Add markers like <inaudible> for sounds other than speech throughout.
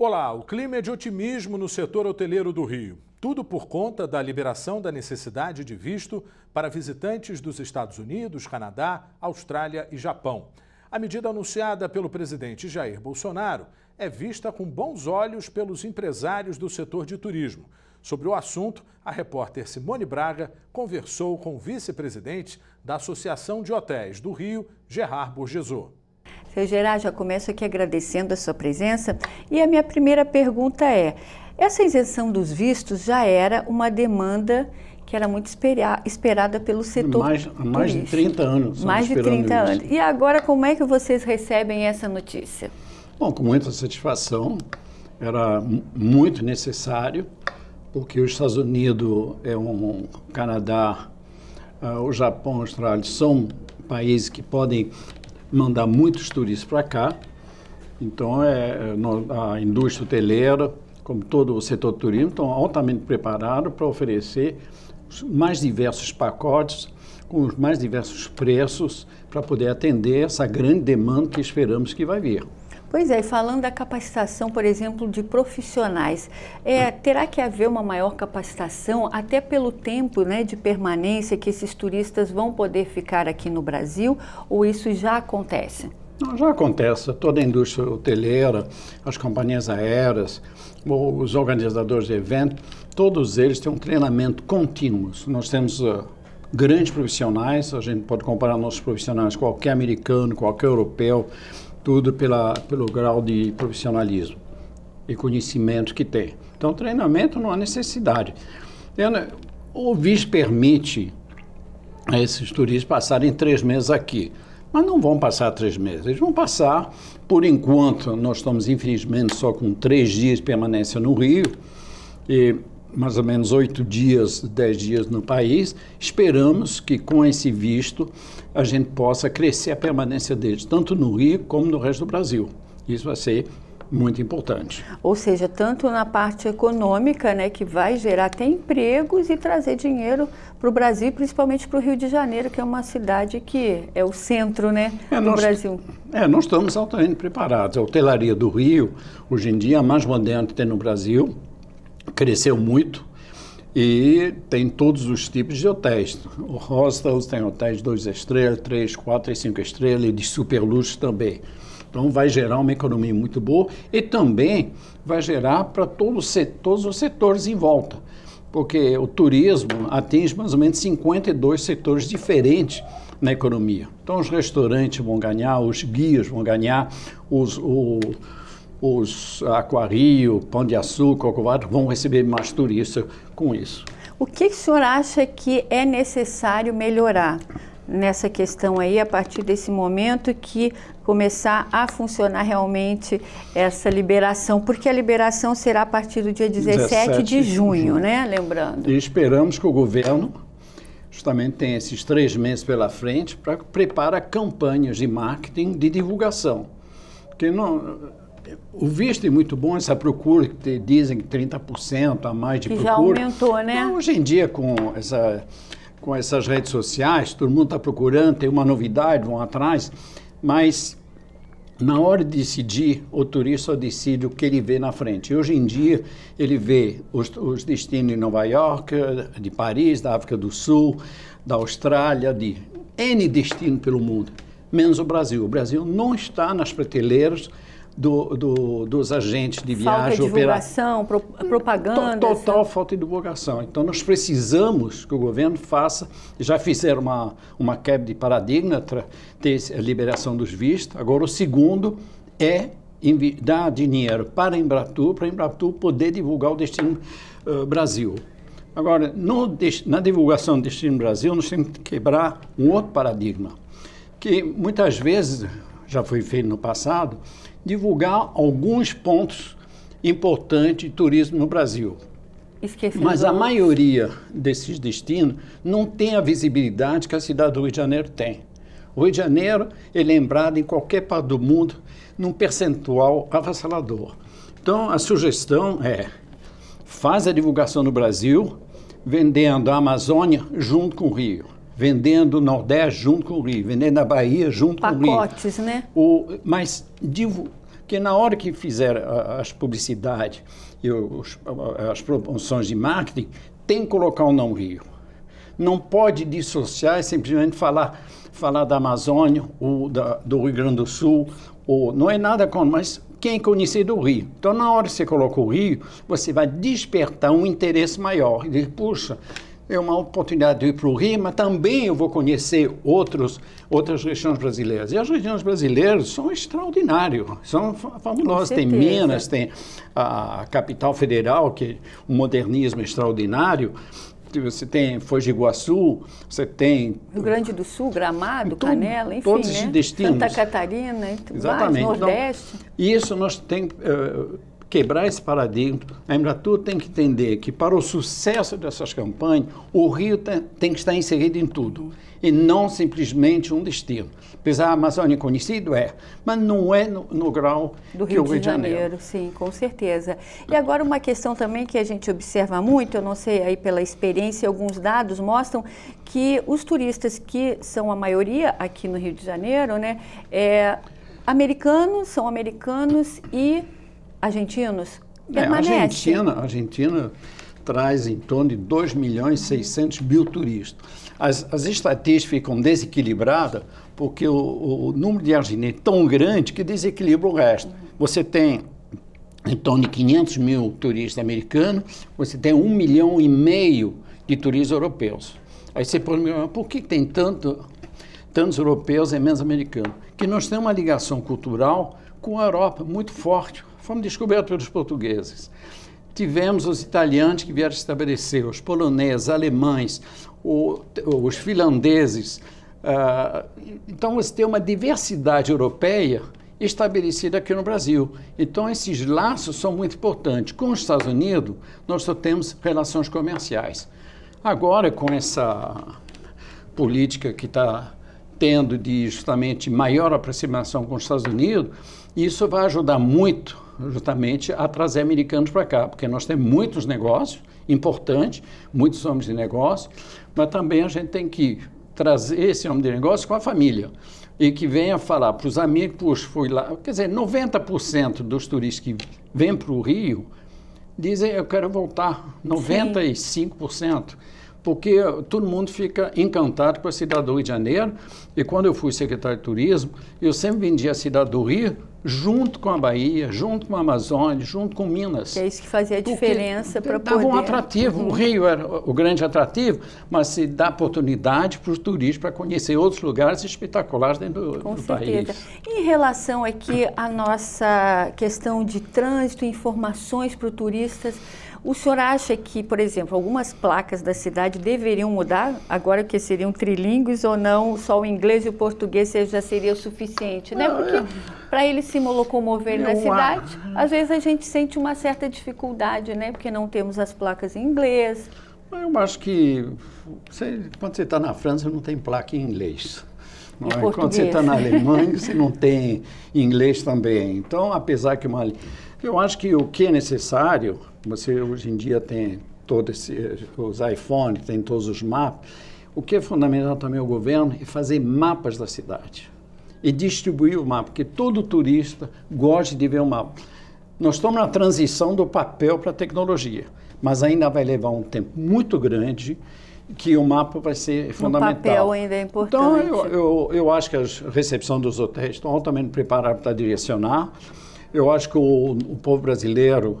Olá, o clima é de otimismo no setor hoteleiro do Rio. Tudo por conta da liberação da necessidade de visto para visitantes dos Estados Unidos, Canadá, Austrália e Japão. A medida anunciada pelo presidente Jair Bolsonaro é vista com bons olhos pelos empresários do setor de turismo. Sobre o assunto, a repórter Simone Braga conversou com o vice-presidente da Associação de Hotéis do Rio, Gerard Borgesot. Seu Gerard, já começo aqui agradecendo a sua presença. E a minha primeira pergunta é: essa isenção dos vistos já era uma demanda que era muito espera, esperada pelo setor mais, Há mais de 30 anos. Mais de 30 anos. E agora, como é que vocês recebem essa notícia? Bom, com muita satisfação. Era muito necessário, porque os Estados Unidos, é um, Canadá, uh, o Japão, a Austrália são países que podem mandar muitos turistas para cá. Então, é, é a indústria hoteleira, como todo o setor do turismo, estão altamente preparados para oferecer os mais diversos pacotes, com os mais diversos preços, para poder atender essa grande demanda que esperamos que vai vir. Pois é, e falando da capacitação, por exemplo, de profissionais, é, terá que haver uma maior capacitação até pelo tempo né, de permanência que esses turistas vão poder ficar aqui no Brasil, ou isso já acontece? Já acontece, toda a indústria hoteleira, as companhias aéreas, os organizadores de eventos, todos eles têm um treinamento contínuo. Nós temos uh, grandes profissionais, a gente pode comparar nossos profissionais, qualquer americano, qualquer europeu, tudo pela, pelo grau de profissionalismo e conhecimento que tem. Então, treinamento não há necessidade. O VIS permite a esses turistas passarem três meses aqui. Mas não vão passar três meses, eles vão passar, por enquanto, nós estamos infelizmente só com três dias de permanência no Rio, e mais ou menos oito dias, dez dias no país. Esperamos que com esse visto a gente possa crescer a permanência deles, tanto no Rio como no resto do Brasil. Isso vai ser muito importante. Ou seja, tanto na parte econômica, né, que vai gerar até empregos e trazer dinheiro para o Brasil, principalmente para o Rio de Janeiro, que é uma cidade que é o centro né, é, do nós, Brasil. É, nós estamos altamente preparados. A hotelaria do Rio, hoje em dia, é a mais moderna que tem no Brasil, cresceu muito e tem todos os tipos de hotéis. O hostels tem hotéis dois estrelas, três, quatro e cinco estrelas e de super luxo também. Então vai gerar uma economia muito boa e também vai gerar para todos, todos os setores em volta, porque o turismo atinge mais ou menos 52 setores diferentes na economia. Então os restaurantes vão ganhar, os guias vão ganhar, os, o, os Aquario, Pão de Açúcar, Covato vão receber mais turistas com isso. O que, o senhor acha que é necessário melhorar nessa questão aí a partir desse momento que começar a funcionar realmente essa liberação, porque a liberação será a partir do dia 17, 17 de, junho, de junho, né? Lembrando. E esperamos que o governo justamente tem esses três meses pela frente para preparar campanhas de marketing de divulgação. Porque não, o visto é muito bom, essa procura que dizem que 30% a mais de que procura. Já aumentou, né? Então, hoje em dia, com, essa, com essas redes sociais, todo mundo está procurando, tem uma novidade, vão atrás, mas na hora de decidir, o turista decide o que ele vê na frente. E hoje em dia, ele vê os, os destinos de Nova York, de Paris, da África do Sul, da Austrália, de N destino pelo mundo, menos o Brasil. O Brasil não está nas prateleiras do, do, dos agentes de viagem. Falta de divulgação, opera... pro, hum, propaganda. Total falta de divulgação. Então, nós precisamos que o governo faça, já fizeram uma, uma quebra de paradigma, ter a liberação dos vistos. Agora, o segundo é dar dinheiro para a Embratur, para a Embratur poder divulgar o Destino uh, Brasil. Agora, no, na divulgação do Destino Brasil, nós temos que quebrar um outro paradigma, que muitas vezes, já foi feito no passado, divulgar alguns pontos importantes de turismo no Brasil. Esquecendo Mas a maioria desses destinos não tem a visibilidade que a cidade do Rio de Janeiro tem. O Rio de Janeiro é lembrado em qualquer parte do mundo num percentual avassalador. Então, a sugestão é: faz a divulgação no Brasil, vendendo a Amazônia junto com o Rio, vendendo o Nordeste junto com o Rio, vendendo a Bahia junto Pacotes, com o Rio. Pacotes, né? O, mas divu, porque na hora que fizer as publicidades e os, as promoções de marketing, tem que colocar o Não Rio. Não pode dissociar e simplesmente falar, falar da Amazônia ou da, do Rio Grande do Sul. Ou, não é nada contra, mas quem é do Rio. Então, na hora que você coloca o Rio, você vai despertar um interesse maior. E diz, puxa, é uma oportunidade de ir para o Rio, mas também eu vou conhecer outros, outras regiões brasileiras. E as regiões brasileiras são extraordinárias, são fabulosas. Tem Minas, tem a capital federal, que um modernismo é extraordinário. Você tem Foz do Iguaçu, você tem... Rio Grande do Sul, Gramado, então, Canela, enfim, todos né? destinos. Santa Catarina, Exatamente. Mais, então, Nordeste. Então, isso nós temos... Uh, eh, quebrar esse paradigma. A Embratur tem que entender que, para o sucesso dessas campanhas, o Rio tem que estar inserido em tudo e não simplesmente um destino. Apesar a Amazônia é conhecido é, mas não é no, no grau do Rio, Rio de Janeiro. Janeiro. Sim, com certeza. E agora uma questão também que a gente observa muito, eu não sei aí pela experiência, alguns dados mostram que os turistas que são a maioria aqui no Rio de Janeiro, né, é, americanos, são americanos e argentinos É, a Argentina, a Argentina traz em torno de 2 milhões e 600 mil turistas. As, as estatísticas ficam desequilibradas porque o, o número de argentinos é tão grande que desequilibra o resto. Você tem em torno de 500 mil turistas americanos, você tem um milhão e meio de turistas europeus. Aí você pergunta, por que tem tanto, tantos europeus e menos americanos? Que nós temos uma ligação cultural com a Europa muito forte. Fomos descobertos pelos portugueses. Tivemos os italianos que vieram estabelecer, os poloneses, alemães, o, os finlandeses. Uh, então você tem uma diversidade europeia estabelecida aqui no Brasil. Então, esses laços são muito importantes. Com os Estados Unidos, nós só temos relações comerciais. Agora, com essa política que está tendo de justamente maior aproximação com os Estados Unidos, isso vai ajudar muito, justamente, a trazer americanos para cá, porque nós temos muitos negócios importantes, muitos homens de negócio, mas também a gente tem que trazer esse homem de negócio com a família e que venha falar para os amigos, puxa, fui lá. Quer dizer, 90% dos turistas que vêm para o Rio dizem, eu quero voltar. 95%. Sim porque todo mundo fica encantado com a cidade do Rio de Janeiro. E quando eu fui secretário de turismo, eu sempre vendia a cidade do Rio junto com a Bahia, junto com a Amazônia, junto com Minas. Que é isso que fazia a diferença para poder... Dava um atrativo, uhum. o Rio era o grande atrativo, mas se dá oportunidade para os turistas para conhecer outros lugares espetaculares dentro do, com do certeza. país. Em relação aqui à nossa questão de trânsito, informações para os turistas, o senhor acha que, por exemplo, algumas placas da cidade deveriam mudar, agora que seriam trilingues ou não, só o inglês e o português já seria o suficiente, né? Porque é. para ele se locomover na cidade, às vezes a gente sente uma certa dificuldade, né? Porque não temos as placas em inglês. Eu acho que você, quando você está na França não tem placa em inglês. Não, é? Quando você está na Alemanha, <laughs> você não tem inglês também. Então, apesar que uma. Eu acho que o que é necessário você hoje em dia tem todos os iPhones, tem todos os mapas. O que é fundamental também é o governo é fazer mapas da cidade e distribuir o mapa, porque todo turista gosta de ver o mapa. Nós estamos na transição do papel para a tecnologia, mas ainda vai levar um tempo muito grande que o mapa vai ser fundamental. O papel ainda é importante. Então, eu, eu, eu acho que a recepção dos hotéis estão altamente preparados para direcionar. Eu acho que o, o povo brasileiro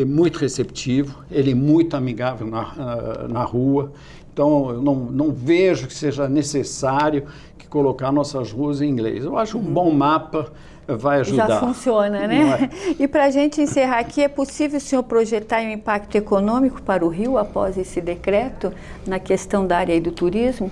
é muito receptivo, ele é muito amigável na, ah, na rua. Então, eu não, não vejo que seja necessário que colocar nossas ruas em inglês. Eu acho um uhum. bom mapa eh, vai ajudar. Já funciona, né? É? <laughs> E para a gente encerrar aqui, é possível o senhor projetar um impacto econômico para o Rio após esse decreto na questão da área do turismo?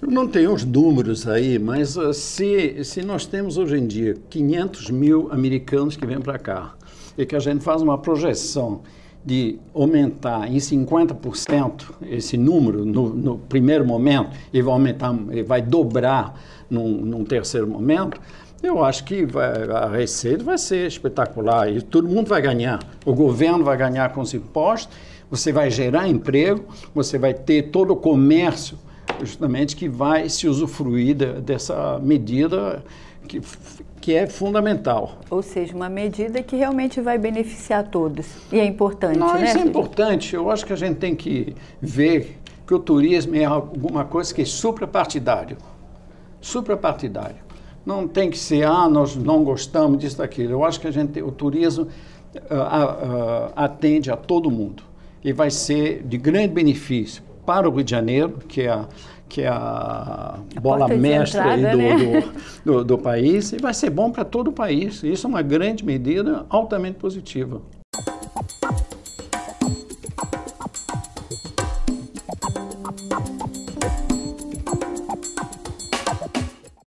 Eu não tenho os números aí, mas ah, se, se nós temos hoje em dia 500 mil americanos que vêm para cá, é que a gente faz uma projeção de aumentar em 50% esse número no, no, primeiro momento e vai aumentar, e vai dobrar num, num terceiro momento, eu acho que vai, a receita vai ser espetacular e todo mundo vai ganhar. O governo vai ganhar com os impostos, você vai gerar emprego, você vai ter todo o comércio justamente que vai se usufruir de, dessa medida que, que é fundamental. Ou seja, uma medida que realmente vai beneficiar todos. E é importante, Não, né? Isso é importante. Eu acho que a gente tem que ver que o turismo é alguma coisa que é suprapartidário. Suprapartidário. Não tem que ser, ah, nós não gostamos disso, daquilo. Eu acho que a gente, o turismo ah, ah, ah, atende a todo mundo. E vai ser de grande benefício para o Rio de Janeiro, que é a que é a, a bola mestra entrada, do, né? do, <laughs> do, do país, e vai ser bom para todo o país. Isso é uma grande medida altamente positiva.